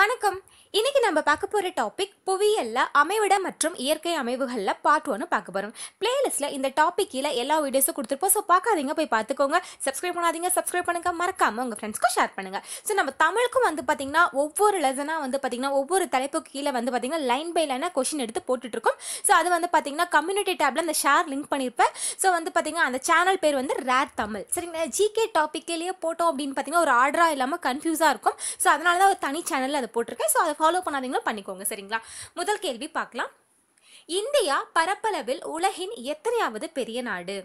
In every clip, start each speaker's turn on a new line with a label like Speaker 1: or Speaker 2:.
Speaker 1: வணக்கம் இன்னைக்கு நம்ம பார்க்க போகிற டாபிக் புவியியல்ல அமைவிட மற்றும் இயற்கை அமைவுகளில் பார்ட் ஒன்று பார்க்க போகிறோம் பிளேலிஸ்ட்டில் இந்த டாபிக் கீழே எல்லா வீடியோஸும் கொடுத்துருப்போம் ஸோ பார்க்காதீங்க போய் பார்த்துக்கோங்க சப்ஸ்கிரைப் பண்ணாதீங்க சப்ஸ்கிரைப் பண்ணுங்க மறக்காமல் உங்கள் ஃப்ரெண்ட்ஸ்க்கும் ஷேர் பண்ணுங்கள் ஸோ நம்ம தமிழுக்கும் வந்து பார்த்தீங்கன்னா ஒவ்வொரு லெசனாக வந்து பார்த்தீங்கன்னா ஒவ்வொரு தலைப்பு கீழே வந்து பார்த்தீங்கன்னா லைன் பை லைனாக கொஷின் எடுத்து போட்டுட்ருக்கோம் ஸோ அது வந்து பார்த்தீங்கன்னா கம்யூனிட்டி டேப்பில் அந்த ஷேர் லிங்க் பண்ணியிருப்பேன் ஸோ வந்து பார்த்திங்கன்னா அந்த சேனல் பேர் வந்து ரேர் தமிழ் சரிங்களா ஜிகே டாப்பிக்கிலேயே போட்டோம் அப்படின்னு பார்த்தீங்கன்னா ஒரு ஆர்டராக இல்லாமல் கன்ஃபியூஸாக இருக்கும் ஸோ அதனால தான் ஒரு தனி சேனலில் அதை போட்டிருக்கேன் ஸோ அதை ஃபாலோ பண்ணாதீங்களோ பண்ணிக்கோங்க சரிங்களா முதல் கேள்வி பார்க்கலாம் இந்தியா பரப்பளவில் உலகின் எத்தனையாவது பெரிய நாடு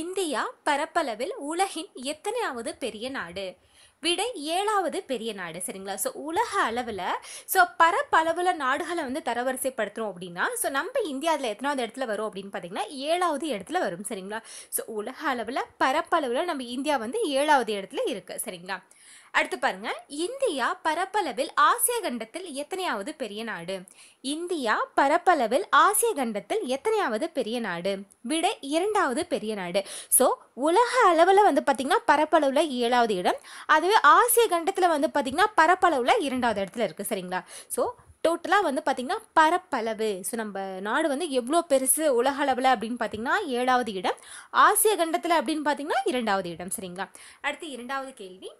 Speaker 1: இந்தியா பரப்பளவில் உலகின் எத்தனையாவது பெரிய நாடு விடை ஏழாவது பெரிய நாடு சரிங்களா ஸோ உலக அளவில் ஸோ பரப்பளவில் நாடுகளை வந்து தரவரிசைப்படுத்துகிறோம் அப்படின்னா ஸோ நம்ம இந்தியாவில் எத்தனாவது இடத்துல வரும் அப்படின்னு பார்த்தீங்கன்னா ஏழாவது இடத்துல வரும் சரிங்களா ஸோ உலக அளவில் பரப்பளவில் நம்ம இந்தியா வந்து ஏழாவது இடத்துல இருக்குது சரிங்களா அடுத்து பாருங்க இந்தியா பரப்பளவில் ஆசிய கண்டத்தில் எத்தனையாவது பெரிய நாடு இந்தியா பரப்பளவில் ஆசிய கண்டத்தில் எத்தனையாவது பெரிய நாடு விட இரண்டாவது பெரிய நாடு ஸோ உலக அளவில் வந்து பார்த்திங்கன்னா பரப்பளவில் ஏழாவது இடம் அதுவே ஆசிய கண்டத்தில் வந்து பார்த்திங்கன்னா பரப்பளவில் இரண்டாவது இடத்துல இருக்குது சரிங்களா ஸோ டோட்டலாக வந்து பார்த்திங்கன்னா பரப்பளவு ஸோ நம்ம நாடு வந்து எவ்வளோ பெருசு உலக அளவில் அப்படின்னு பார்த்தீங்கன்னா ஏழாவது இடம் ஆசிய கண்டத்தில் அப்படின்னு பார்த்தீங்கன்னா இரண்டாவது இடம் சரிங்களா அடுத்து இரண்டாவது கேள்வி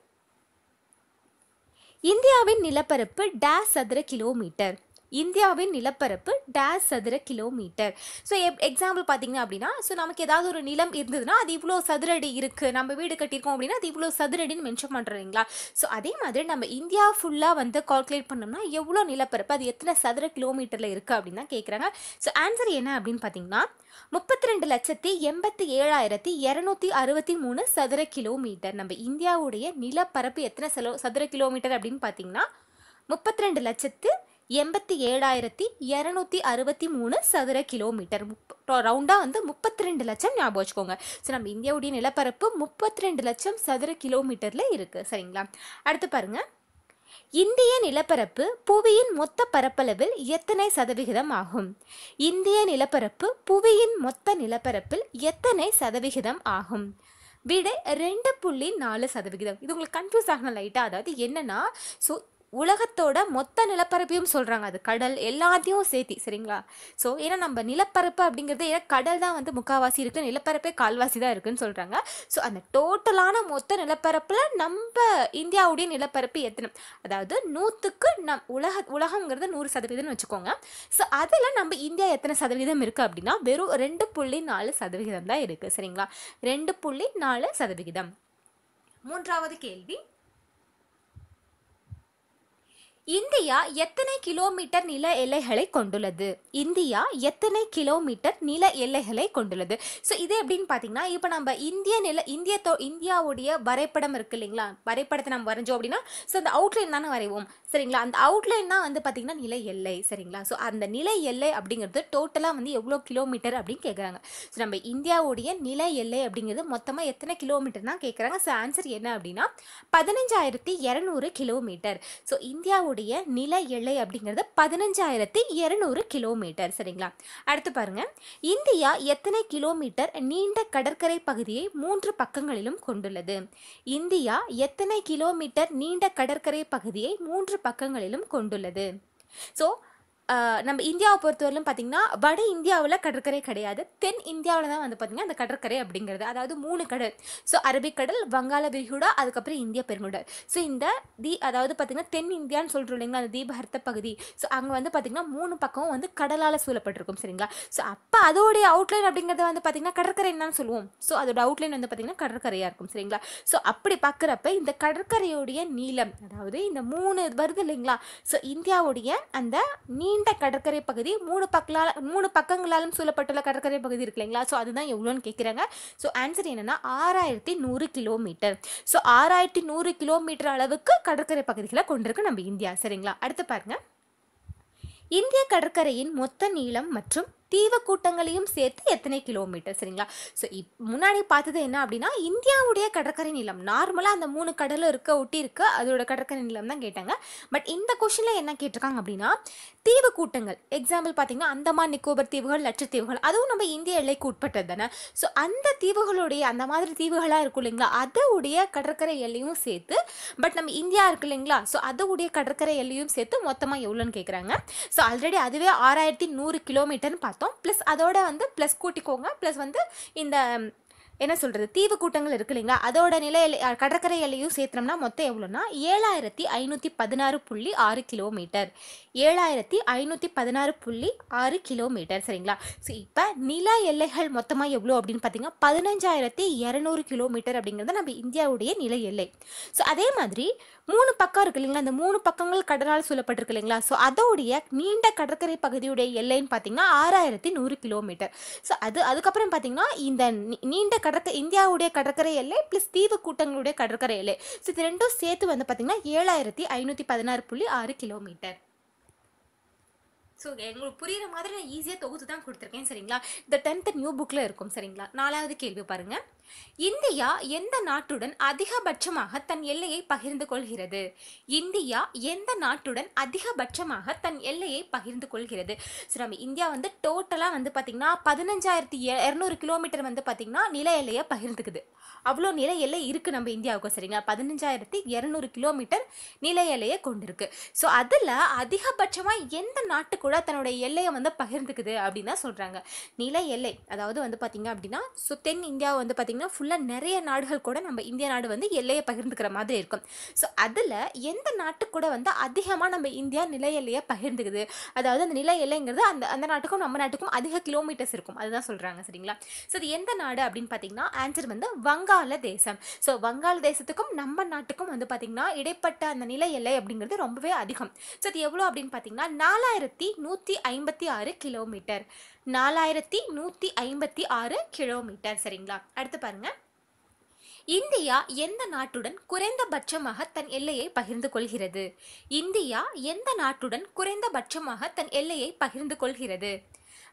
Speaker 1: இந்தியாவின் நிலப்பரப்பு டேஸ் சதுர கிலோமீட்டர் இந்தியாவின் நிலப்பரப்பு டேஸ் சதுர கிலோமீட்டர் ஸோ எக்ஸாம்பிள் பார்த்தீங்க அப்படின்னா ஸோ நமக்கு ஏதாவது ஒரு நிலம் இருந்ததுன்னா அது இவ்வளோ சதுரடி இருக்குது நம்ம வீடு கட்டியிருக்கோம் அப்படின்னா அது இவ்வளோ சதுரடின்னு மென்ஷன் பண்ணுறீங்களா ஸோ அதே மாதிரி நம்ம இந்தியா ஃபுல்லாக வந்து கால்குலேட் பண்ணோம்னா எவ்வளோ நிலப்பரப்பு அது எத்தனை சதுர கிலோமீட்டரில் இருக்குது அப்படின்னு தான் கேட்குறாங்க ஸோ ஆன்சர் என்ன அப்படின்னு பார்த்தீங்கன்னா முப்பத்தி ரெண்டு லட்சத்தி எண்பத்தி ஏழாயிரத்தி இரநூத்தி அறுபத்தி மூணு சதுர கிலோமீட்டர் நம்ம இந்தியாவுடைய நிலப்பரப்பு எத்தனை சதுர கிலோமீட்டர் அப்படின்னு பார்த்தீங்கன்னா முப்பத்தி ரெண்டு லட்சத்து எண்பத்தி ஏழாயிரத்தி இரநூத்தி அறுபத்தி மூணு சதுர கிலோமீட்டர் ரவுண்டாக வந்து முப்பத்தி ரெண்டு லட்சம் ஞாபகம் வச்சுக்கோங்க ஸோ நம்ம இந்தியாவுடைய நிலப்பரப்பு முப்பத்தி ரெண்டு லட்சம் சதுர கிலோமீட்டரில் இருக்குது சரிங்களா அடுத்து பாருங்கள் இந்திய நிலப்பரப்பு புவியின் மொத்த பரப்பளவில் எத்தனை சதவிகிதம் ஆகும் இந்திய நிலப்பரப்பு புவியின் மொத்த நிலப்பரப்பில் எத்தனை சதவிகிதம் ஆகும் விடை ரெண்டு புள்ளி நாலு சதவிகிதம் இது உங்களுக்கு கன்ஃபியூஸ் ஆகணும் லைட்டாக அதாவது என்னென்னா ஸோ உலகத்தோட மொத்த நிலப்பரப்பையும் சொல்கிறாங்க அது கடல் எல்லாத்தையும் சேர்த்தி சரிங்களா ஸோ ஏன்னா நம்ம நிலப்பரப்பு அப்படிங்கிறது ஏன்னா கடல் தான் வந்து முக்காவாசி இருக்குது நிலப்பரப்பே கால்வாசி தான் இருக்குதுன்னு சொல்கிறாங்க ஸோ அந்த டோட்டலான மொத்த நிலப்பரப்பில் நம்ம இந்தியாவுடைய நிலப்பரப்பு எத்தனை அதாவது நூற்றுக்கு நம் உலக உலகங்கிறது நூறு சதவீதம்னு வச்சுக்கோங்க ஸோ அதில் நம்ம இந்தியா எத்தனை சதவீதம் இருக்குது அப்படின்னா வெறும் ரெண்டு புள்ளி நாலு சதவிகிதம் தான் இருக்குது சரிங்களா ரெண்டு புள்ளி நாலு சதவிகிதம் மூன்றாவது கேள்வி இந்தியா எத்தனை கிலோமீட்டர் நில எல்லைகளை கொண்டுள்ளது இந்தியா எத்தனை கிலோமீட்டர் நில எல்லைகளை கொண்டுள்ளது ஸோ இது எப்படின்னு பார்த்தீங்கன்னா இப்போ நம்ம இந்திய நில இந்திய இந்தியாவுடைய வரைபடம் இருக்குது இல்லைங்களா வரைபடத்தை நம்ம வரைஞ்சோம் அப்படின்னா ஸோ அந்த அவுட்லைன் தானே வரைவோம் சரிங்களா அந்த அவுட்லைன் தான் வந்து பார்த்திங்கன்னா நில எல்லை சரிங்களா ஸோ அந்த நில எல்லை அப்படிங்கிறது டோட்டலாக வந்து எவ்வளோ கிலோமீட்டர் அப்படின்னு கேட்குறாங்க ஸோ நம்ம இந்தியாவுடைய நில எல்லை அப்படிங்கிறது மொத்தமாக எத்தனை கிலோமீட்டர் தான் கேட்குறாங்க ஸோ ஆன்சர் என்ன அப்படின்னா பதினஞ்சாயிரத்தி இரநூறு கிலோமீட்டர் ஸோ இந்தியாவுடைய இந்தியாவுடைய நில எல்லை அப்படிங்கிறது பதினஞ்சாயிரத்தி இரநூறு கிலோமீட்டர் சரிங்களா அடுத்து பாருங்க இந்தியா எத்தனை கிலோமீட்டர் நீண்ட கடற்கரை பகுதியை மூன்று பக்கங்களிலும் கொண்டுள்ளது இந்தியா எத்தனை கிலோமீட்டர் நீண்ட கடற்கரை பகுதியை மூன்று பக்கங்களிலும் கொண்டுள்ளது ஸோ நம்ம இந்தியாவை பொறுத்தவரையிலும் பார்த்திங்கன்னா வட இந்தியாவில் கடற்கரை கிடையாது தென் இந்தியாவில் தான் வந்து பார்த்திங்கன்னா அந்த கடற்கரை அப்படிங்கிறது அதாவது மூணு கடல் ஸோ அரபிக்கடல் வங்காள விரிகுடா அதுக்கப்புறம் இந்திய பெருங்குடல் ஸோ இந்த தீ அதாவது பார்த்திங்கன்னா தென் இந்தியான்னு சொல்கிறோம் இல்லைங்களா அந்த தீபஹர்த்த பகுதி ஸோ அங்கே வந்து பார்த்திங்கன்னா மூணு பக்கமும் வந்து கடலால் சூழப்பட்டிருக்கும் சரிங்களா ஸோ அப்போ அதோடைய அவுட்லைன் அப்படிங்கிறத வந்து பார்த்திங்கன்னா கடற்கரை தான் சொல்லுவோம் ஸோ அதோட அவுட்லைன் வந்து பார்த்திங்கன்னா கடற்கரையாக இருக்கும் சரிங்களா ஸோ அப்படி பார்க்குறப்ப இந்த கடற்கரையுடைய நீளம் அதாவது இந்த மூணு வருது இல்லைங்களா ஸோ இந்தியாவுடைய அந்த நீ நீண்ட கடற்கரை பகுதி மூணு பக்கலால் மூணு பக்கங்களாலும் சூழப்பட்டுள்ள கடற்கரை பகுதி இருக்கு இல்லைங்களா ஸோ அதுதான் எவ்வளோன்னு கேட்குறாங்க ஸோ ஆன்சர் என்னென்னா ஆறாயிரத்தி நூறு கிலோமீட்டர் ஸோ ஆறாயிரத்தி நூறு கிலோமீட்டர் அளவுக்கு கடற்கரை பகுதிகளை கொண்டிருக்கு நம்ம இந்தியா சரிங்களா அடுத்து பாருங்கள் இந்திய கடற்கரையின் மொத்த நீளம் மற்றும் தீவு கூட்டங்களையும் சேர்த்து எத்தனை கிலோமீட்டர் சரிங்களா ஸோ இப் முன்னாடி பார்த்தது என்ன அப்படின்னா இந்தியாவுடைய கடற்கரை நிலம் நார்மலாக அந்த மூணு கடலும் இருக்க ஒட்டி இருக்க அதோட கடற்கரை நிலம் தான் கேட்டாங்க பட் இந்த கொஷனில் என்ன கேட்டிருக்காங்க அப்படின்னா தீவு கூட்டங்கள் எக்ஸாம்பிள் பார்த்தீங்கன்னா அந்தமான் நிக்கோபர் தீவுகள் லட்சத்தீவுகள் அதுவும் நம்ம இந்திய எல்லைக்கு உட்பட்டது தானே ஸோ அந்த தீவுகளுடைய அந்த மாதிரி தீவுகளாக இருக்கும் இல்லைங்களா அதோடைய கடற்கரை எல்லையும் சேர்த்து பட் நம்ம இந்தியா இருக்கு இல்லைங்களா ஸோ அதோடைய கடற்கரை எல்லையும் சேர்த்து மொத்தமாக எவ்வளோன்னு கேட்குறாங்க ஸோ ஆல்ரெடி அதுவே ஆறாயிரத்தி நூறு கிலோமீட்டர்னு பார்த்தோம் அர்த்தம் ப்ளஸ் அதோட வந்து ப்ளஸ் கூட்டிக்கோங்க ப்ளஸ் வந்து இந்த என்ன சொல்கிறது தீவு கூட்டங்கள் இருக்கு இல்லைங்களா அதோட நில கடற்கரை எல்லையும் சேர்த்தோம்னா மொத்தம் எவ்வளோன்னா ஏழாயிரத்தி ஐநூற்றி பதினாறு புள்ளி ஆறு கிலோமீட்டர் ஏழாயிரத்தி ஐநூற்றி பதினாறு புள்ளி ஆறு கிலோமீட்டர் சரிங்களா ஸோ இப்போ நில எல்லைகள் மொத்தமாக எவ்வளோ அப்படின்னு பார்த்தீங்கன்னா பதினஞ்சாயிரத்தி இரநூறு கிலோமீட்டர் அப்படிங்கிறது நம்ம இந்தியாவுடைய நில எல்லை ஸோ அதே மாதிரி மூணு பக்கம் இருக்கு இல்லைங்களா அந்த மூணு பக்கங்கள் கடலால் சொல்லப்பட்டிருக்கு இல்லைங்களா ஸோ அதோடைய நீண்ட கடற்கரை பகுதியுடைய எல்லைன்னு பார்த்தீங்கன்னா ஆறாயிரத்தி நூறு கிலோமீட்டர் ஸோ அது அதுக்கப்புறம் பார்த்தீங்கன்னா இந்த நீண்ட கடற்கரை இந்தியாவுடைய கடற்கரை எல்லை ப்ளஸ் தீவு கூட்டங்களுடைய கடற்கரை எல்லை ஸோ இது ரெண்டும் சேர்த்து வந்து பார்த்திங்கன்னா ஏழாயிரத்தி ஐநூற்றி பதினாறு புள்ளி ஆறு கிலோமீட்டர் ஸோ எங்களுக்கு புரிகிற மாதிரி நான் ஈஸியாக தொகுத்து தான் கொடுத்துருக்கேன் சரிங்களா இந்த டென்த்து நியூ புக்கில் இருக்கும் சரிங்களா நாலாவது கேள்வி பாருங்கள் இந்தியா எந்த நாட்டுடன் அதிகபட்சமாக தன் எல்லையை பகிர்ந்து கொள்கிறது இந்தியா எந்த நாட்டுடன் அதிகபட்சமாக தன் எல்லையை பகிர்ந்து கொள்கிறது ஸோ நம்ம இந்தியா வந்து டோட்டலாக வந்து பார்த்திங்கன்னா பதினஞ்சாயிரத்தி இரநூறு கிலோமீட்டர் வந்து பார்த்திங்கன்னா நில எல்லையை பகிர்ந்துக்குது அவ்வளோ நில எல்லை இருக்குது நம்ம இந்தியாவுக்கு சரிங்க பதினஞ்சாயிரத்தி இரநூறு கிலோமீட்டர் நில எல்லையை கொண்டிருக்கு ஸோ அதில் அதிகபட்சமாக எந்த நாட்டு கூட கூட தன்னுடைய எல்லையை வந்து பகிர்ந்துக்குது அப்படின்னு தான் சொல்கிறாங்க நில எல்லை அதாவது வந்து பார்த்திங்க அப்படின்னா ஸோ தென் இந்தியா வந்து பார்த்திங்கன்னா ஃபுல்லாக நிறைய நாடுகள் கூட நம்ம இந்திய நாடு வந்து எல்லையை பகிர்ந்துக்கிற மாதிரி இருக்கும் ஸோ அதில் எந்த நாட்டு கூட வந்து அதிகமாக நம்ம இந்தியா நில எல்லையை பகிர்ந்துக்குது அதாவது அந்த நில எல்லைங்கிறது அந்த அந்த நாட்டுக்கும் நம்ம நாட்டுக்கும் அதிக கிலோமீட்டர்ஸ் இருக்கும் அதுதான் சொல்கிறாங்க சரிங்களா ஸோ இது எந்த நாடு அப்படின்னு பார்த்தீங்கன்னா ஆன்சர் வந்து வங்காள தேசம் ஸோ வங்காள தேசத்துக்கும் நம்ம நாட்டுக்கும் வந்து பார்த்திங்கன்னா இடைப்பட்ட அந்த நில எல்லை அப்படிங்கிறது ரொம்பவே அதிகம் ஸோ அது எவ்வளோ அப்படின்னு பார்த்தீங்கன்னா நாலாயிரத்தி நூற்றி ஐம்பத்தி ஆறு கிலோமீட்டர் நாலாயிரத்தி நூற்றி ஐம்பத்தி ஆறு கிலோமீட்டர் சரிங்களா அடுத்து பாருங்கள் இந்தியா எந்த நாட்டுடன் குறைந்தபட்சமாக தன் எல்லையை பகிர்ந்து கொள்கிறது இந்தியா எந்த நாட்டுடன் குறைந்தபட்சமாக தன் எல்லையை பகிர்ந்து கொள்கிறது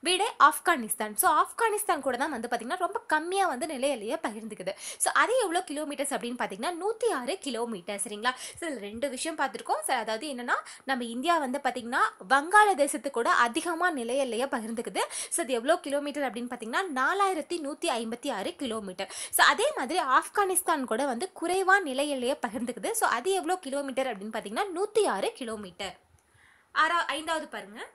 Speaker 1: விடை ஆப்கானிஸ்தான் ஸோ ஆப்கானிஸ்தான் கூட தான் வந்து பார்த்திங்கன்னா ரொம்ப கம்மியாக வந்து நிலையிலேயே பகிர்ந்துக்குது ஸோ அது எவ்வளோ கிலோமீட்டர்ஸ் அப்படின்னு பார்த்தீங்கன்னா நூற்றி ஆறு கிலோமீட்டர் சரிங்களா ஸோ ரெண்டு விஷயம் பார்த்துருக்கோம் சார் அதாவது என்னென்னா நம்ம இந்தியா வந்து பார்த்திங்கன்னா வங்காள தேசத்து கூட அதிகமாக நிலையிலேயே பகிர்ந்துக்குது ஸோ அது எவ்வளோ கிலோமீட்டர் அப்படின்னு பார்த்தீங்கன்னா நாலாயிரத்தி நூற்றி ஐம்பத்தி ஆறு கிலோமீட்டர் ஸோ அதே மாதிரி ஆப்கானிஸ்தான் கூட வந்து குறைவாக நிலையிலேயே பகிர்ந்துக்குது ஸோ அது எவ்வளோ கிலோமீட்டர் அப்படின்னு பார்த்தீங்கன்னா நூற்றி ஆறு கிலோமீட்டர் ஆறா ஐந்தாவது பாருங்கள்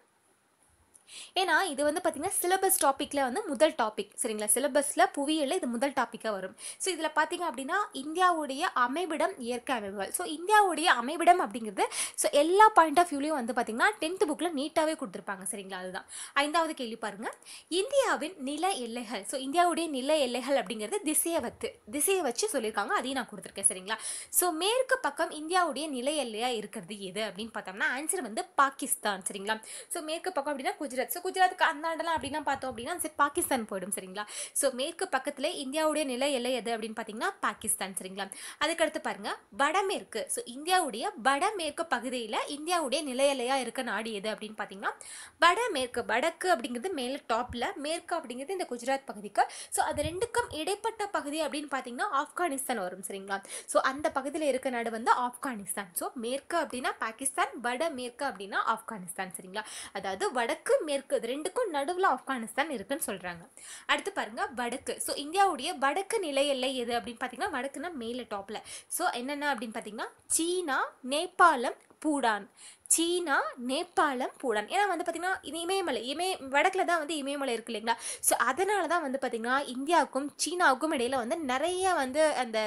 Speaker 1: ஏன்னா இது வந்து பார்த்தீங்கன்னா சிலபஸ் டாப்பிக்கில் வந்து முதல் டாபிக் சரிங்களா சிலபஸில் புவியியல் இது முதல் டாப்பிக்காக வரும் ஸோ இதில் பார்த்தீங்க அப்படின்னா இந்தியாவுடைய அமைவிடம் இயற்கை அமைவுகள் ஸோ இந்தியாவுடைய அமைவிடம் அப்படிங்கிறது ஸோ எல்லா பாயிண்ட் ஆஃப் வியூலையும் வந்து பார்த்தீங்கன்னா டென்த் புக்கில் நீட்டாகவே கொடுத்துருப்பாங்க சரிங்களா அதுதான் ஐந்தாவது கேள்வி பாருங்கள் இந்தியாவின் நில எல்லைகள் ஸோ இந்தியாவுடைய நில எல்லைகள் அப்படிங்கிறது திசையை வத்து திசையை வச்சு சொல்லியிருக்காங்க அதையும் நான் கொடுத்துருக்கேன் சரிங்களா ஸோ மேற்கு பக்கம் இந்தியாவுடைய நில எல்லையாக இருக்கிறது எது அப்படின்னு பார்த்தோம்னா ஆன்சர் வந்து பாகிஸ்தான் சரிங்களா ஸோ மேற்கு பக்கம் அப்படின்னா குஜராத் ஸோ குஜராத்துக்கு அந்தாண்டெல்லாம் அப்படின்னா பார்த்தோம் அப்படின்னா சரி பாகிஸ்தான் போயிடும் சரிங்களா ஸோ மேற்கு பக்கத்தில் இந்தியாவுடைய நில எல்லை எது அப்படின்னு பார்த்தீங்கன்னா பாகிஸ்தான் சரிங்களா அதுக்கடுத்து பாருங்க வடமேற்கு ஸோ இந்தியாவுடைய வடமேற்கு பகுதியில் இந்தியாவுடைய நில எல்லையாக இருக்க நாடு எது அப்படின்னு பார்த்தீங்கன்னா வடமேற்கு வடக்கு அப்படிங்கிறது மேல் டாப்பில் மேற்கு அப்படிங்கிறது இந்த குஜராத் பகுதிக்கு ஸோ அது ரெண்டுக்கும் இடைப்பட்ட பகுதி அப்படின்னு பார்த்தீங்கன்னா ஆப்கானிஸ்தான் வரும் சரிங்களா ஸோ அந்த பகுதியில் இருக்க நாடு வந்து ஆப்கானிஸ்தான் ஸோ மேற்கு அப்படின்னா பாகிஸ்தான் வடமேற்கு அப்படின்னா ஆப்கானிஸ்தான் சரிங்களா அதாவது வடக்கு மேற்கு இது ரெண்டுக்கும் நடுவில் ஆப்கானிஸ்தான் இருக்குன்னு சொல்கிறாங்க அடுத்து பாருங்கள் வடக்கு ஸோ இந்தியாவுடைய வடக்கு நிலை எல்லை எது அப்படின்னு பார்த்தீங்கன்னா வடக்குன்னா மேலே டாப்பில் ஸோ என்னென்ன அப்படின்னு பார்த்தீங்கன்னா சீனா நேபாளம் பூடான் சீனா நேபாளம் பூடான் ஏன்னா வந்து பார்த்திங்கன்னா இமயமலை இமய வடக்கில் தான் வந்து இமயமலை இருக்குது இல்லைங்களா ஸோ அதனால தான் வந்து பார்த்திங்கன்னா இந்தியாவுக்கும் சீனாவுக்கும் இடையில் வந்து நிறைய வந்து அந்த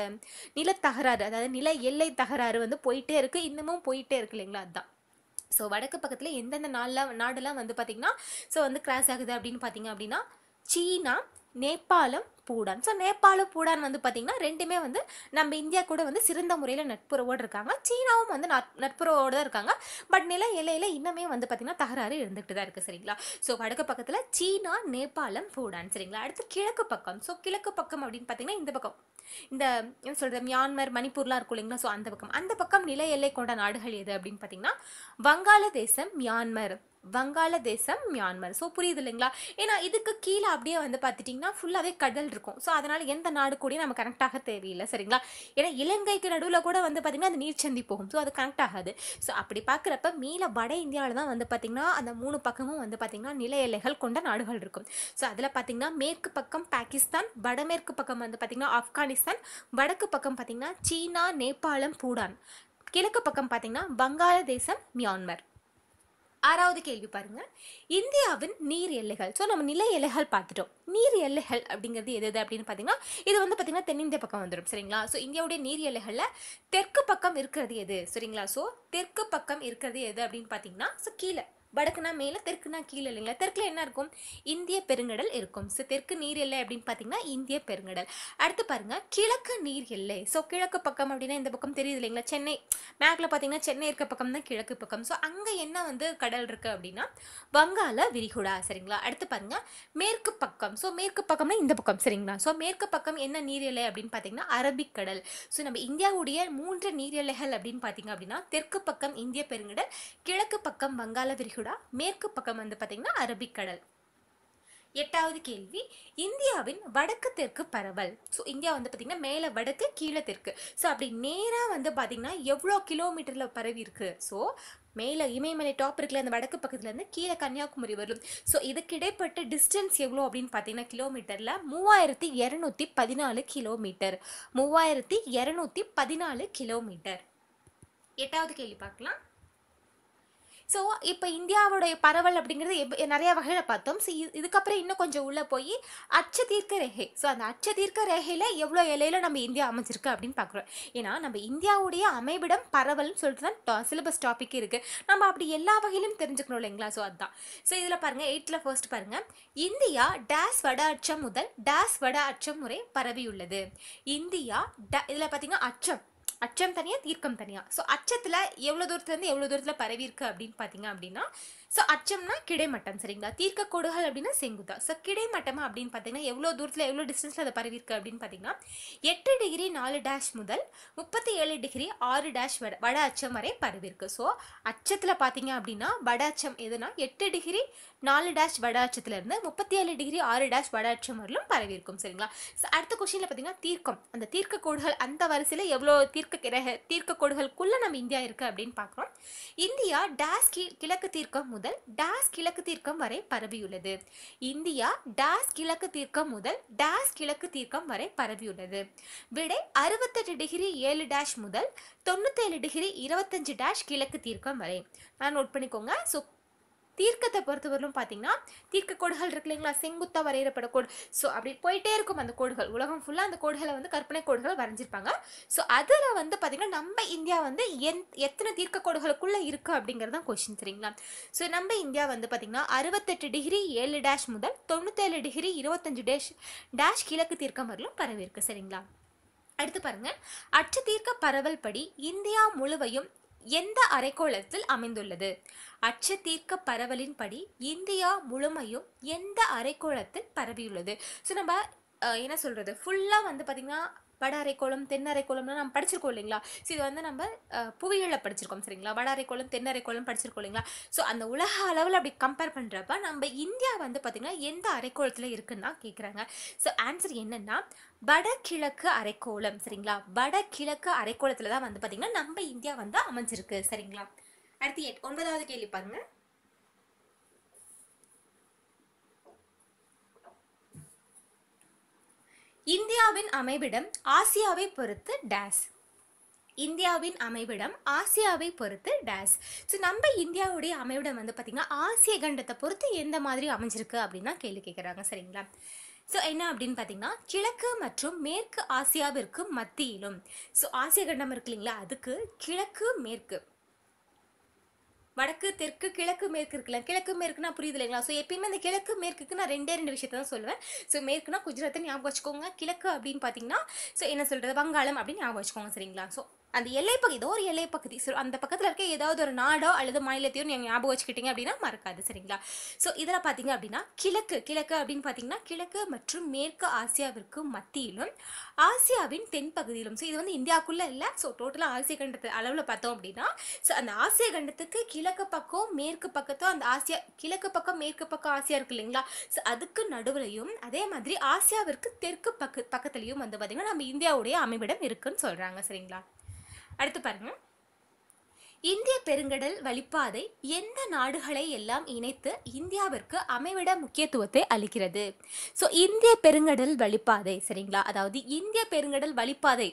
Speaker 1: நிலத்தகராறு அதாவது நில எல்லை தகராறு வந்து போயிட்டே இருக்குது இன்னமும் போயிட்டே இருக்கு இல்லைங்களா அதுதான் ஸோ வடக்கு பக்கத்தில் எந்தெந்த நாளில் நாடெல்லாம் வந்து பார்த்திங்கன்னா ஸோ வந்து கிராஸ் ஆகுது அப்படின்னு பார்த்தீங்க அப்படின்னா சீனா நேபாளம் பூடான் ஸோ நேபாளம் பூடான் வந்து பார்த்திங்கன்னா ரெண்டுமே வந்து நம்ம இந்தியா கூட வந்து சிறந்த முறையில் நட்புறவோடு இருக்காங்க சீனாவும் வந்து நட்புறவோடு தான் இருக்காங்க பட் நில இலையில் இன்னமே வந்து பார்த்திங்கன்னா தகராறு இருந்துகிட்டு தான் இருக்குது சரிங்களா ஸோ வடக்கு பக்கத்தில் சீனா நேபாளம் பூடான் சரிங்களா அடுத்து கிழக்கு பக்கம் ஸோ கிழக்கு பக்கம் அப்படின்னு பார்த்தீங்கன்னா இந்த பக்கம் இந்த என்ன சொல்கிறது மியான்மர் மணிப்பூர்லாம் இருக்கும் இல்லைங்களா ஸோ அந்த பக்கம் அந்த பக்கம் நில எல்லை கொண்ட நாடுகள் எது அப்படின்னு பார்த்தீங்கன்னா வங்காளதேசம் மியான்மர் வங்காளதேசம் மியான்மர் ஸோ புரியுது இல்லைங்களா ஏன்னா இதுக்கு கீழே அப்படியே வந்து பார்த்துட்டிங்கன்னா ஃபுல்லாகவே கடல் இருக்கும் ஸோ அதனால் எந்த நாடு கூடயும் நம்ம கனெக்டாக தேவையில்லை சரிங்களா ஏன்னா இலங்கைக்கு நடுவில் கூட வந்து பார்த்திங்கன்னா அந்த நீர்ச்சந்தி போகும் ஸோ அது கனெக்ட் ஆகாது ஸோ அப்படி பார்க்குறப்ப மேலே வட இந்தியாவில் தான் வந்து பார்த்திங்கன்னா அந்த மூணு பக்கமும் வந்து பார்த்திங்கன்னா நில எல்லைகள் கொண்ட நாடுகள் இருக்கும் ஸோ அதில் பார்த்திங்கன்னா மேற்கு பக்கம் பாகிஸ்தான் வடமேற்கு பக்கம் வந்து பார்த்திங்கன்னா ஆப்கானிஸ்தான் வடக்கு பக்கம் பார்த்திங்கன்னா சீனா நேபாளம் பூடான் கிழக்கு பக்கம் பார்த்திங்கன்னா வங்காளதேசம் மியான்மர் ஆறாவது கேள்வி பாருங்கள் இந்தியாவின் நீர் எல்லைகள் ஸோ நம்ம நில எல்லைகள் பார்த்துட்டோம் நீர் எல்லைகள் அப்படிங்கிறது எது எது அப்படின்னு பார்த்தீங்கன்னா இது வந்து பார்த்திங்கன்னா தென்னிந்திய பக்கம் வந்துடும் சரிங்களா ஸோ இந்தியாவுடைய நீர் எல்லைகளில் தெற்கு பக்கம் இருக்கிறது எது சரிங்களா ஸோ தெற்கு பக்கம் இருக்கிறது எது அப்படின்னு பார்த்தீங்கன்னா ஸோ கீழே வடக்குனா மேலே தெற்குனா கீழே இல்லைங்களா தெற்கில் என்ன இருக்கும் இந்திய பெருங்கடல் இருக்கும் ஸோ தெற்கு நீர் எல்லை அப்படின்னு பார்த்தீங்கன்னா இந்திய பெருங்கடல் அடுத்து பாருங்கள் கிழக்கு நீர் எல்லை ஸோ கிழக்கு பக்கம் அப்படின்னா இந்த பக்கம் தெரியுது இல்லைங்களா சென்னை மேப்பில் பார்த்தீங்கன்னா சென்னை இருக்க பக்கம் தான் கிழக்கு பக்கம் ஸோ அங்கே என்ன வந்து கடல் இருக்குது அப்படின்னா வங்காள விரிகுடா சரிங்களா அடுத்து பாருங்கள் மேற்கு பக்கம் ஸோ மேற்கு பக்கம்னா இந்த பக்கம் சரிங்களா ஸோ மேற்கு பக்கம் என்ன நீர் எல்லை அப்படின்னு பார்த்தீங்கன்னா அரபிக்கடல் ஸோ நம்ம இந்தியாவுடைய மூன்று நீர் எல்லைகள் அப்படின்னு பார்த்தீங்க அப்படின்னா தெற்கு பக்கம் இந்திய பெருங்கடல் கிழக்கு பக்கம் வங்காள விரிகுடா மெச்சூர்டா மேற்கு பக்கம் வந்து பார்த்திங்கன்னா அரபிக்கடல் எட்டாவது கேள்வி இந்தியாவின் வடக்கு தெற்கு பரவல் ஸோ இந்தியா வந்து பார்த்திங்கன்னா மேலே வடக்கு கீழே தெற்கு ஸோ அப்படி நேராக வந்து பார்த்திங்கன்னா எவ்வளோ கிலோமீட்டரில் பரவி இருக்குது ஸோ மேலே இமயமலை டாப் இருக்குல்ல அந்த வடக்கு பக்கத்துலேருந்து கீழே கன்னியாகுமரி வரும் ஸோ இதுக்கிடைப்பட்ட டிஸ்டன்ஸ் எவ்வளோ அப்படின்னு பார்த்தீங்கன்னா கிலோமீட்டரில் மூவாயிரத்தி இரநூத்தி பதினாலு கிலோமீட்டர் மூவாயிரத்தி இரநூத்தி பதினாலு கிலோமீட்டர் எட்டாவது கேள்வி பார்க்கலாம் ஸோ இப்போ இந்தியாவுடைய பரவல் அப்படிங்கிறது நிறைய வகையில் பார்த்தோம் ஸோ இதுக்கப்புறம் இன்னும் கொஞ்சம் உள்ளே போய் அச்ச தீர்க்க ரேகை ஸோ அந்த அச்ச தீர்க்க ரேகையில் எவ்வளோ இலையில நம்ம இந்தியா அமைஞ்சிருக்கு அப்படின்னு பார்க்குறோம் ஏன்னா நம்ம இந்தியாவுடைய அமைவிடம் பரவல்னு சொல்லிட்டு தான் சிலபஸ் டாபிக் இருக்குது நம்ம அப்படி எல்லா வகையிலும் தெரிஞ்சுக்கணும் இல்லைங்களா ஸோ அதுதான் ஸோ இதில் பாருங்கள் எயிட்டில் ஃபர்ஸ்ட் பாருங்கள் இந்தியா டேஸ் வட அச்சம் முதல் டேஸ் வட அச்சம் முறை பரவியுள்ளது இந்தியா ட இதில் பார்த்தீங்கன்னா அச்சம் அச்சம் தனியாக தீர்க்கம் தனியாக ஸோ அச்சத்தில் எவ்வளோ தூரத்துலேருந்து எவ்வளோ தூரத்தில் பரவி இருக்கு அப்படின்னு பார்த்தீங்க அப்படின்னா ஸோ அச்சம்னா கிடைமட்டம் சரிங்களா தீர்க்க கோடுகள் அப்படின்னா செங்குத்தா ஸோ கிடைமட்டமா அப்படின்னு பார்த்தீங்கன்னா எவ்வளோ தூரத்தில் எவ்வளோ டிஸ்டன்ஸில் அதை பரவி இருக்கு அப்படின்னு பார்த்தீங்கன்னா எட்டு டிகிரி நாலு டேஷ் முதல் முப்பத்தி ஏழு டிகிரி ஆறு டேஷ் வட வட அச்சம் வரை பரவி இருக்கு ஸோ அச்சத்தில் பார்த்தீங்க அப்படின்னா வட அச்சம் எதுனா எட்டு டிகிரி நாலு டேஷ் வட அச்சத்துலேருந்து முப்பத்தி ஏழு டிகிரி ஆறு டேஷ் வட அச்சம் வரலும் பரவி இருக்கும் சரிங்களா ஸோ அடுத்த கொஸ்டினில் பார்த்தீங்கன்னா தீர்க்கம் அந்த தீர்க்க கோடுகள் அந்த வரிசையில் எவ்வளோ தீர்க்க தீர்க்க கிரக தீர்க்க கோடுகளுக்குள்ளே நம்ம இந்தியா இருக்குது அப்படின்னு பார்க்குறோம் இந்தியா டேஸ் கி கிழக்கு தீர்க்கம் முதல் டேஸ் கிழக்கு தீர்க்கம் வரை பரவியுள்ளது இந்தியா டேஸ் கிழக்கு தீர்க்கம் முதல் டேஸ் கிழக்கு தீர்க்கம் வரை பரவியுள்ளது விடை அறுபத்தெட்டு டிகிரி ஏழு டேஷ் முதல் தொண்ணூத்தேழு டிகிரி இருபத்தஞ்சு டேஷ் கிழக்கு தீர்க்கம் வரை நான் நோட் பண்ணிக்கோங்க ஸோ தீர்க்கத்தை பொறுத்தவரையிலும் பார்த்தீங்கன்னா தீர்க்க கோடுகள் இருக்கு இல்லைங்களா செங்குத்தாக வரையப்பட கோடு ஸோ அப்படி போயிட்டே இருக்கும் அந்த கோடுகள் உலகம் ஃபுல்லாக அந்த கோடுகளை வந்து கற்பனை கோடுகள் வரைஞ்சிருப்பாங்க ஸோ அதில் வந்து பார்த்திங்கன்னா நம்ம இந்தியா வந்து எந் எத்தனை தீர்க்க கோடுகளுக்குள்ளே இருக்குது அப்படிங்கிறது தான் கொஷின் சரிங்களா ஸோ நம்ம இந்தியா வந்து பார்த்திங்கன்னா அறுபத்தெட்டு டிகிரி ஏழு டேஷ் முதல் தொண்ணூற்றேழு டிகிரி இருபத்தஞ்சு டேஷ் டேஷ் கிழக்கு தீர்க்க வரலும் பரவியிருக்கு சரிங்களா அடுத்து பாருங்க அச்சு தீர்க்க பரவல் படி இந்தியா முழுவையும் எந்த அரைக்கோளத்தில் அமைந்துள்ளது அச்சத்தீர்க்க பரவலின்படி இந்தியா முழுமையும் எந்த அரைக்கோளத்தில் பரவியுள்ளது ஸோ நம்ம என்ன சொல்கிறது ஃபுல்லாக வந்து பார்த்திங்கன்னா வட அரைக்கோளம் தென் நம்ம படிச்சிருக்கோம் இல்லைங்களா ஸோ இது வந்து நம்ம புவியியலில் படிச்சிருக்கோம் சரிங்களா வட தென்னரைக்கோளம் படிச்சிருக்கோம் இல்லைங்களா ஸோ அந்த உலக அளவில் அப்படி கம்பேர் பண்ணுறப்ப நம்ம இந்தியா வந்து பார்த்திங்கன்னா எந்த அரைக்கோளத்தில் இருக்குன்னா கேட்குறாங்க ஸோ ஆன்சர் என்னென்னா வடகிழக்கு அரைக்கோளம் சரிங்களா வடகிழக்கு அரைக்கோளத்தில் தான் வந்து பார்த்திங்கன்னா நம்ம இந்தியா வந்து அமைஞ்சிருக்கு சரிங்களா அடுத்து எட் ஒன்பதாவது கேள்வி பாருங்கள் இந்தியாவின் அமைவிடம் ஆசியாவை பொறுத்து டேஸ் இந்தியாவின் அமைவிடம் ஆசியாவை பொறுத்து டேஸ் ஸோ நம்ம இந்தியாவுடைய அமைவிடம் வந்து பார்த்திங்கன்னா ஆசிய கண்டத்தை பொறுத்து எந்த மாதிரி அமைஞ்சிருக்கு அப்படின்னா கேள்வி கேட்குறாங்க சரிங்களா ஸோ என்ன அப்படின்னு பார்த்தீங்கன்னா கிழக்கு மற்றும் மேற்கு ஆசியாவிற்கு மத்தியிலும் ஸோ ஆசிய கண்டம் இருக்கு இல்லைங்களா அதுக்கு கிழக்கு மேற்கு வடக்கு தெற்கு கிழக்கு மேற்கு இருக்கலாம் கிழக்கு மேற்குனா புரியுது இல்லைங்களா ஸோ எப்பயுமே இந்த கிழக்கு மேற்குக்கு நான் ரெண்டே ரெண்டு விஷயத்த தான் சொல்லுவேன் ஸோ மேற்குனா குஜராத்தை ஞாபகம் வச்சுக்கோங்க கிழக்கு அப்படின்னு பார்த்தீங்கன்னா ஸோ என்ன சொல்கிறது வங்காளம் அப்படின்னு ஞாபகம் வச்சுக்கோங்க சரிங்களா ஸோ அந்த பகுதி ஏதோ ஒரு எல்லை பகுதி ஸோ அந்த பக்கத்தில் இருக்க ஏதாவது ஒரு நாடோ அல்லது மாநிலத்தையோ நீங்கள் ஞாபகம் வச்சுக்கிட்டீங்க அப்படின்னா மறக்காது சரிங்களா ஸோ இதில் பார்த்தீங்க அப்படின்னா கிழக்கு கிழக்கு அப்படின்னு பார்த்தீங்கன்னா கிழக்கு மற்றும் மேற்கு ஆசியாவிற்கு மத்தியிலும் ஆசியாவின் தென் பகுதியிலும் ஸோ இது வந்து இந்தியாவுக்குள்ளே இல்லை ஸோ டோட்டலாக ஆசிய கண்டத்து அளவில் பார்த்தோம் அப்படின்னா ஸோ அந்த ஆசிய கண்டத்துக்கு கிழக்கு பக்கம் மேற்கு பக்கத்தும் அந்த ஆசியா கிழக்கு பக்கம் மேற்கு பக்கம் ஆசியா இருக்கு இல்லைங்களா ஸோ அதுக்கு நடுவுலையும் அதே மாதிரி ஆசியாவிற்கு தெற்கு பக்க பக்கத்துலேயும் வந்து பார்த்திங்கன்னா நம்ம இந்தியாவுடைய அமைவிடம் இருக்குன்னு சொல்கிறாங்க சரிங்களா அடுத்து பாருங்க இந்திய பெருங்கடல் வழிப்பாதை எந்த நாடுகளை எல்லாம் இணைத்து இந்தியாவிற்கு அமைவிட முக்கியத்துவத்தை அளிக்கிறது ஸோ இந்திய பெருங்கடல் வழிப்பாதை சரிங்களா அதாவது இந்திய பெருங்கடல் வழிப்பாதை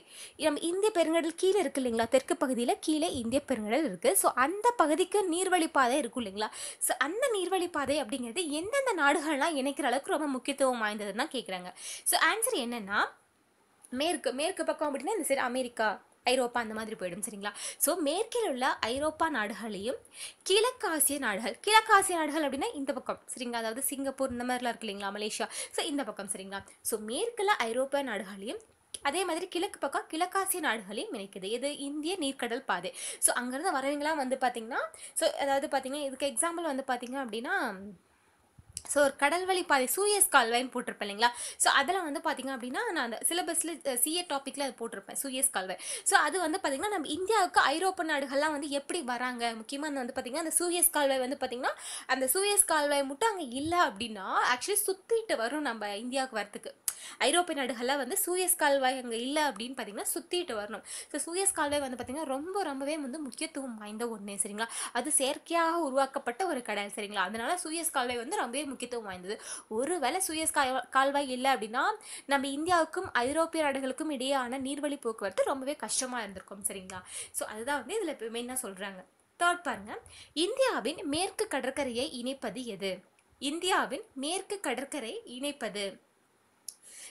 Speaker 1: நம்ம இந்திய பெருங்கடல் கீழே இருக்கு இல்லைங்களா தெற்கு பகுதியில் கீழே இந்திய பெருங்கடல் இருக்குது ஸோ அந்த பகுதிக்கு நீர்வழிப்பாதை இருக்கும் இல்லைங்களா ஸோ அந்த நீர்வழிப்பாதை அப்படிங்கிறது எந்தெந்த நாடுகள்லாம் இணைக்கிற அளவுக்கு ரொம்ப முக்கியத்துவம் வாய்ந்ததுன்னு தான் கேட்குறாங்க ஸோ ஆன்சர் என்னென்னா மேற்கு மேற்கு பக்கம் அப்படின்னா இந்த சைடு அமெரிக்கா ஐரோப்பா அந்த மாதிரி போயிடும் சரிங்களா ஸோ மேற்கில் உள்ள ஐரோப்பா நாடுகளையும் கிழக்காசிய நாடுகள் கிழக்காசிய நாடுகள் அப்படின்னா இந்த பக்கம் சரிங்களா அதாவது சிங்கப்பூர் இந்த மாதிரிலாம் இருக்கு இல்லைங்களா மலேசியா ஸோ இந்த பக்கம் சரிங்களா ஸோ மேற்கில் ஐரோப்பிய நாடுகளையும் அதே மாதிரி கிழக்கு பக்கம் கிழக்காசிய நாடுகளையும் இணைக்குது இது இந்திய நீர்க்கடல் பாதை ஸோ அங்கேருந்து வரவங்களாம் வந்து பார்த்திங்கன்னா ஸோ அதாவது பார்த்திங்கன்னா இதுக்கு எக்ஸாம்பிள் வந்து பார்த்திங்க அப்படின்னா ஸோ ஒரு கடல் வழி பாதை சூயஸ் கால்வாய்னு போட்டிருப்பேன் இல்லைங்களா ஸோ அதெல்லாம் வந்து பார்த்திங்க அப்படின்னா நான் அந்த சிலபஸில் சிஏ டாப்பிக்கில் அது போட்டிருப்பேன் சூயஸ் கால்வாய் ஸோ அது வந்து பார்த்திங்கன்னா நம்ம இந்தியாவுக்கு ஐரோப்பிய நாடுகள்லாம் வந்து எப்படி வராங்க முக்கியமாக அந்த வந்து பார்த்திங்கன்னா அந்த சூயஸ் கால்வாய் வந்து பார்த்திங்கன்னா அந்த சூயஸ் கால்வாய் மட்டும் அங்கே இல்லை அப்படின்னா ஆக்சுவலி சுற்றிட்டு வரும் நம்ம இந்தியாவுக்கு வரத்துக்கு ஐரோப்பிய நாடுகளில் வந்து சூயஸ் கால்வாய் அங்கே இல்லை அப்படின்னு பார்த்தீங்கன்னா சுற்றிட்டு வரணும் ஸோ சூயஸ் கால்வாய் வந்து பார்த்திங்கன்னா ரொம்ப ரொம்பவே வந்து முக்கியத்துவம் வாய்ந்த ஒன்று சரிங்களா அது செயற்கையாக உருவாக்கப்பட்ட ஒரு கடல் சரிங்களா அதனால் சூயஸ் கால்வாய் வந்து ரொம்பவே முக்கியத்துவம் வாய்ந்தது ஒருவேளை சுயஸ் கால்வாய் இல்லை அப்படின்னா நம்ம இந்தியாவுக்கும் ஐரோப்பிய நாடுகளுக்கும் இடையேயான நீர்வழி போக்குவரத்து ரொம்பவே கஷ்டமாக இருந்திருக்கும் சரிங்களா ஸோ அதுதான் வந்து இதில் மெயினாக சொல்கிறாங்க தேர்ட் பாருங்க இந்தியாவின் மேற்கு கடற்கரையை இணைப்பது எது இந்தியாவின் மேற்கு கடற்கரை இணைப்பது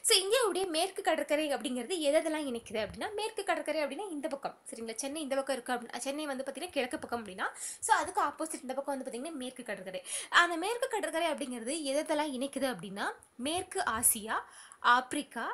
Speaker 1: ஸோ இந்தியாவுடைய மேற்கு கடற்கரை அப்படிங்கிறது எதெல்லாம் இணைக்குது அப்படின்னா மேற்கு கடற்கரை அப்படின்னா இந்த பக்கம் சரிங்களா சென்னை இந்த பக்கம் இருக்குது அப்படின்னா சென்னை வந்து பார்த்தீங்கன்னா கிழக்கு பக்கம் அப்படின்னா ஸோ அதுக்கு ஆப்போசிட் இந்த பக்கம் வந்து பார்த்தீங்கன்னா மேற்கு கடற்கரை அந்த மேற்கு கடற்கரை அப்படிங்கிறது எதெல்லாம் இணைக்குது அப்படின்னா மேற்கு ஆசியா ஆப்பிரிக்கா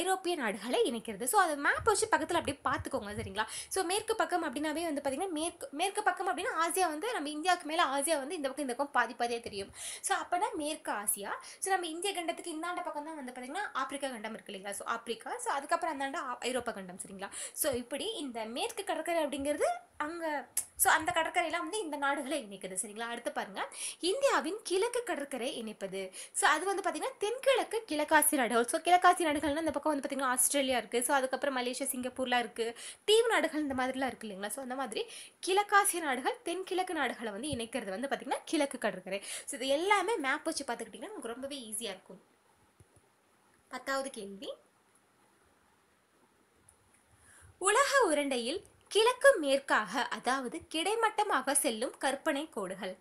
Speaker 1: ஐரோப்பிய நாடுகளை இணைக்கிறது ஸோ அதை மேப் வச்சு பக்கத்தில் அப்படியே பார்த்துக்கோங்க சரிங்களா ஸோ மேற்கு பக்கம் அப்படின்னாவே வந்து பார்த்திங்கன்னா மேற்கு மேற்கு பக்கம் அப்படின்னா ஆசியா வந்து நம்ம இந்தியாவுக்கு மேலே ஆசியா வந்து இந்த பக்கம் இந்த பக்கம் பாதி பாதியாக தெரியும் ஸோ அப்போனா மேற்கு ஆசியா ஸோ நம்ம இந்திய கண்டத்துக்கு இந்தாண்ட பக்கம் தான் வந்து பார்த்திங்கன்னா ஆப்பிரிக்கா கண்டம் இருக்கு இல்லைங்களா ஸோ ஆப்பிரிக்கா ஸோ அதுக்கப்புறம் அந்தாண்ட ஐரோப்பா கண்டம் சரிங்களா ஸோ இப்படி இந்த மேற்கு கடற்கரை அப்படிங்கிறது அங்கே ஸோ அந்த கடற்கரையெல்லாம் வந்து இந்த நாடுகளை இணைக்குது சரிங்களா அடுத்து பாருங்கள் இந்தியாவின் கிழக்கு கடற்கரை இணைப்பது ஸோ அது வந்து பார்த்திங்கன்னா தென்கிழக்கு கிழக்காசி நாடுகள் ஸோ கிழக்காசி நாடுகள்னா இந்த பக்கம் வந்து பார்த்திங்கன்னா ஆஸ்திரேலியா இருக்குது ஸோ அதுக்கப்புறம் மலேசியா சிங்கப்பூர்லாம் இருக்குது தீவு நாடுகள் இந்த மாதிரிலாம் இருக்குது இல்லைங்களா ஸோ அந்த மாதிரி கிழக்காசிய நாடுகள் தென்கிழக்கு நாடுகளை வந்து இணைக்கிறது வந்து பார்த்திங்கன்னா கிழக்கு கடற்கரை ஸோ இது எல்லாமே மேப் வச்சு பார்த்துக்கிட்டிங்கன்னா நமக்கு ரொம்பவே ஈஸியாக இருக்கும் பத்தாவது கேள்வி உலக உருண்டையில் கிழக்கு மேற்காக அதாவது கிடைமட்டமாக செல்லும் கற்பனை கோடுகள்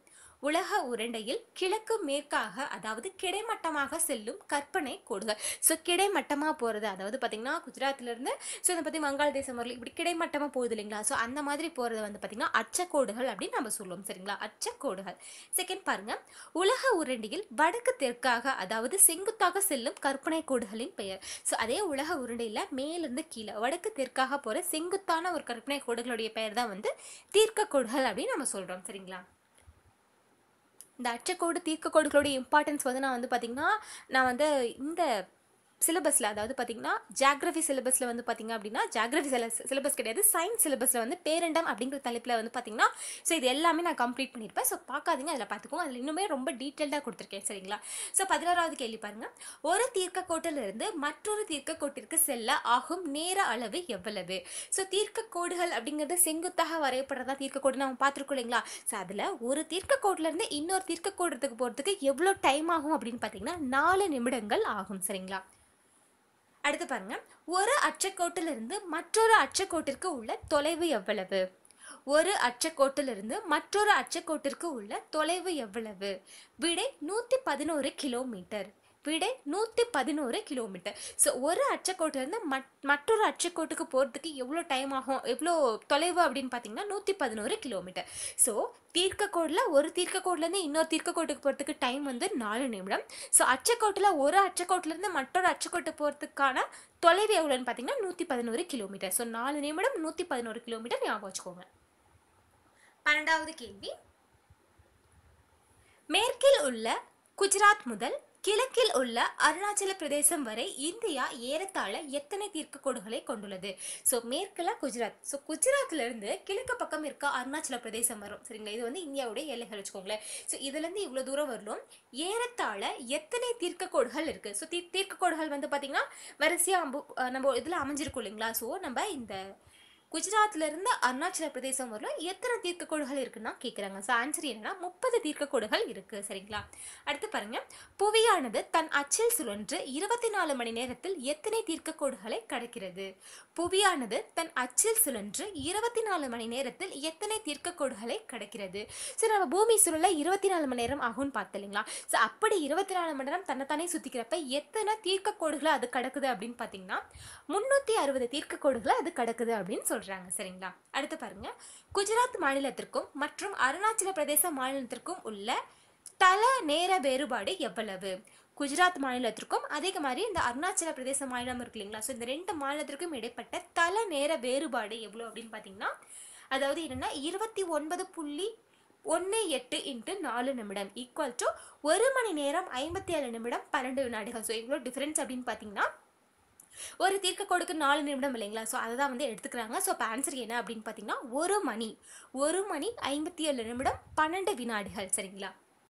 Speaker 1: உலக உருண்டையில் கிழக்கு மேற்காக அதாவது கிடைமட்டமாக செல்லும் கற்பனை கோடுகள் ஸோ கிடைமட்டமாக போகிறது அதாவது பார்த்திங்கன்னா குஜராத்லேருந்து ஸோ இதை பற்றி வங்காளதேசம் வரல இப்படி கிடைமட்டமாக போகுது இல்லைங்களா ஸோ அந்த மாதிரி போகிறது வந்து பார்த்திங்கன்னா அச்சக்கோடுகள் அப்படின்னு நம்ம சொல்லுவோம் சரிங்களா அச்சக்கோடுகள் செகண்ட் பாருங்கள் உலக உருண்டையில் வடக்கு தெற்காக அதாவது செங்குத்தாக செல்லும் கற்பனை கோடுகளின் பெயர் ஸோ அதே உலக உருண்டையில் மேலிருந்து கீழே வடக்கு தெற்காக போகிற செங்குத்தான ஒரு கற்பனை கோடுகளுடைய பெயர் தான் வந்து தீர்க்க கோடுகள் அப்படின்னு நம்ம சொல்கிறோம் சரிங்களா இந்த அச்சக்கோடு தீர்க்கக்கோடுகளுடைய இம்பார்ட்டன்ஸ் வந்து நான் வந்து பார்த்திங்கன்னா நான் வந்து இந்த சிலபஸில் அதாவது பார்த்தீங்கன்னா ஜாகிரஃபி சிலபஸில் வந்து பார்த்தீங்க அப்படின்னா ஜாகிரஃபி சிலபஸ் சிலபஸ் கிடையாது சயின்ஸ் சிலபஸில் வந்து பேரண்டம் அப்படிங்கிற தலைப்பில் வந்து பார்த்தீங்கன்னா ஸோ இது எல்லாமே நான் கம்ப்ளீட் பண்ணியிருப்பேன் ஸோ பார்க்காதீங்க அதில் பார்த்துக்கோங்க அதில் இன்னுமே ரொம்ப டீட்டெயில்டாக கொடுத்துருக்கேன் சரிங்களா ஸோ பதினோராவது கேள்வி பாருங்கள் ஒரு தீர்க்கக்கோட்டிலிருந்து மற்றொரு தீர்க்கக்கோட்டிற்கு செல்ல ஆகும் நேர அளவு எவ்வளவு ஸோ தீர்க்கக்கோடுகள் அப்படிங்கிறது செங்குத்தாக வரையப்படுறதா தீர்க்கக்கோடு நம்ம பார்த்துருக்கோம் இல்லைங்களா ஸோ அதில் ஒரு தீர்க்கக்கோட்டிலேருந்து இன்னொரு தீர்க்கக்கோடுறதுக்கு போகிறதுக்கு எவ்வளோ டைம் ஆகும் அப்படின்னு பார்த்தீங்கன்னா நாலு நிமிடங்கள் ஆகும் சரிங்களா அடுத்து பாருங்கள் ஒரு அச்சக்கோட்டிலிருந்து மற்றொரு அச்சக்கோட்டிற்கு உள்ள தொலைவு எவ்வளவு ஒரு அச்சக்கோட்டிலிருந்து மற்றொரு அச்சக்கோட்டிற்கு உள்ள தொலைவு எவ்வளவு விடை நூற்றி பதினோரு கிலோமீட்டர் விடை நூற்றி பதினோரு கிலோமீட்டர் ஸோ ஒரு அச்சக்கோட்டிலேருந்து மட் மற்றொரு அச்சக்கோட்டுக்கு போகிறதுக்கு எவ்வளோ டைம் ஆகும் எவ்வளோ தொலைவு அப்படின்னு பார்த்தீங்கன்னா நூற்றி பதினோரு கிலோமீட்டர் ஸோ தீர்க்கக்கோடில் ஒரு தீர்க்கக்கோட்டிலேருந்து இன்னொரு தீர்க்கக்கோட்டுக்கு போகிறதுக்கு டைம் வந்து நாலு நிமிடம் ஸோ அச்சக்கோட்டில் ஒரு அச்சக்கோட்டிலேருந்து மற்றொரு அச்சக்கோட்டு போகிறதுக்கான தொலைவு எவ்வளோன்னு பார்த்தீங்கன்னா நூற்றி பதினோரு கிலோமீட்டர் ஸோ நாலு நிமிடம் நூற்றி பதினோரு கிலோமீட்டர் ஞாபகம் வச்சுக்கோங்க பன்னெண்டாவது கேள்வி மேற்கில் உள்ள குஜராத் முதல் கிழக்கில் உள்ள அருணாச்சல பிரதேசம் வரை இந்தியா ஏறத்தாழ எத்தனை தீர்க்க கோடுகளை கொண்டுள்ளது ஸோ மேற்குல குஜராத் ஸோ இருந்து கிழக்கு பக்கம் இருக்க அருணாச்சல பிரதேசம் வரும் சரிங்களா இது வந்து இந்தியாவுடைய எல்லைகள் வச்சுக்கோங்களேன் ஸோ இதுலேருந்து இவ்வளோ தூரம் வரலும் ஏறத்தாழ எத்தனை தீர்க்க கோடுகள் இருக்குது ஸோ தீ தீர்க்க கோடுகள் வந்து பார்த்திங்கன்னா வரிசையாக நம்ம இதில் அமைஞ்சிருக்கும் இல்லைங்களா ஸோ நம்ம இந்த இருந்து அருணாச்சல பிரதேசம் வரலாம் எத்தனை தீர்க்கக்கோடுகள் இருக்குன்னா கேட்குறாங்க ஸோ ஆன்சர் என்னன்னா முப்பது தீர்க்கக்கோடுகள் இருக்குது சரிங்களா அடுத்து பாருங்கள் புவியானது தன் அச்சில் சுழன்று இருபத்தி நாலு மணி நேரத்தில் எத்தனை தீர்க்கக்கோடுகளை கடக்கிறது புவியானது தன் அச்சில் சுழன்று இருபத்தி நாலு மணி நேரத்தில் எத்தனை தீர்க்கக்கோடுகளை கடக்கிறது ஸோ நம்ம பூமி சுழல இருபத்தி நாலு மணி நேரம் ஆகும்னு பார்த்து இல்லைங்களா ஸோ அப்படி இருபத்தி நாலு மணி நேரம் தன்னைத்தானே சுத்திக்கிறப்ப எத்தனை தீர்க்கக்கோடுகளை அது கடக்குது அப்படின்னு பார்த்தீங்கன்னா முந்நூற்றி அறுபது தீர்க்கக்கோடுகளை அது கடக்குது அப்படின்னு சொல்கிறாங்க சரிங்களா அடுத்து பாருங்க குஜராத் மாநிலத்திற்கும் மற்றும் அருணாச்சல பிரதேச மாநிலத்திற்கும் உள்ள தல நேர வேறுபாடு எவ்வளவு குஜராத் மாநிலத்திற்கும் அதே மாதிரி இந்த அருணாச்சல பிரதேச மாநிலம் இருக்கு இல்லைங்களா ஸோ இந்த ரெண்டு மாநிலத்திற்கும் இடைப்பட்ட தல நேர வேறுபாடு எவ்வளோ அப்படின்னு பார்த்தீங்கன்னா அதாவது என்னென்னா இருபத்தி ஒன்பது புள்ளி ஒன்று எட்டு இன்ட்டு நாலு நிமிடம் ஈக்குவல் டு ஒரு மணி நேரம் ஐம்பத்தி ஏழு நிமிடம் பன்னெண்டு வினாடிகள் ஸோ இவ்வளோ டிஃப்ரென்ஸ் அப்படின்னு பார்த்தீங்கன்னா ஒரு தீர்க்க கொடுக்க நாலு நிமிடம் இல்லைங்களா ஸோ அதை தான் வந்து எடுத்துக்கிறாங்க ஸோ இப்போ ஆன்சர் என்ன அப்படின்னு பார்த்தீங்கன்னா ஒரு மணி ஒரு மணி ஐம்பத்தி ஏழு நிமிடம் பன்னெண்டு வினாடிகள் சரிங்களா